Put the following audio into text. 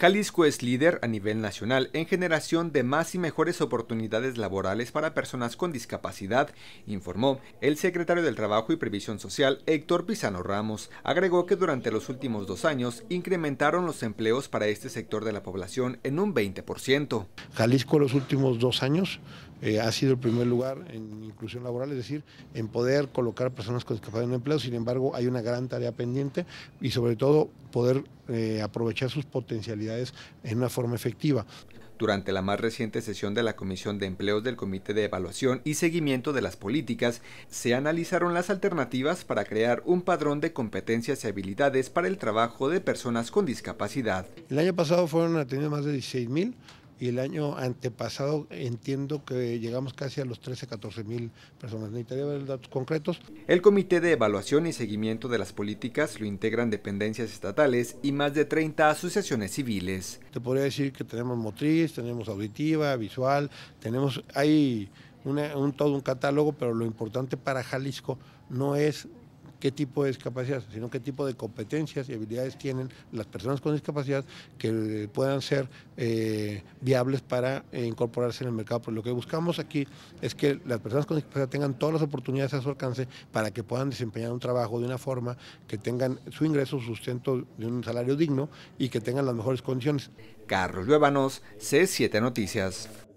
Jalisco es líder a nivel nacional en generación de más y mejores oportunidades laborales para personas con discapacidad, informó el secretario del Trabajo y Previsión Social, Héctor Pizano Ramos. Agregó que durante los últimos dos años incrementaron los empleos para este sector de la población en un 20%. Jalisco los últimos dos años eh, ha sido el primer lugar en inclusión laboral, es decir, en poder colocar a personas con discapacidad en empleo. Sin embargo, hay una gran tarea pendiente y sobre todo poder eh, aprovechar sus potencialidades en una forma efectiva. Durante la más reciente sesión de la Comisión de Empleos del Comité de Evaluación y Seguimiento de las Políticas, se analizaron las alternativas para crear un padrón de competencias y habilidades para el trabajo de personas con discapacidad. El año pasado fueron tener más de 16 mil y el año antepasado entiendo que llegamos casi a los 13, 14 mil personas. Necesitaría ver datos concretos. El Comité de Evaluación y Seguimiento de las Políticas lo integran dependencias estatales y más de 30 asociaciones civiles. Te podría decir que tenemos motriz, tenemos auditiva, visual, tenemos, hay un, todo un catálogo, pero lo importante para Jalisco no es qué tipo de discapacidad, sino qué tipo de competencias y habilidades tienen las personas con discapacidad que eh, puedan ser eh, viables para eh, incorporarse en el mercado. Pues lo que buscamos aquí es que las personas con discapacidad tengan todas las oportunidades a su alcance para que puedan desempeñar un trabajo de una forma que tengan su ingreso, sustento de un salario digno y que tengan las mejores condiciones. Carlos Luébanos, C7 Noticias.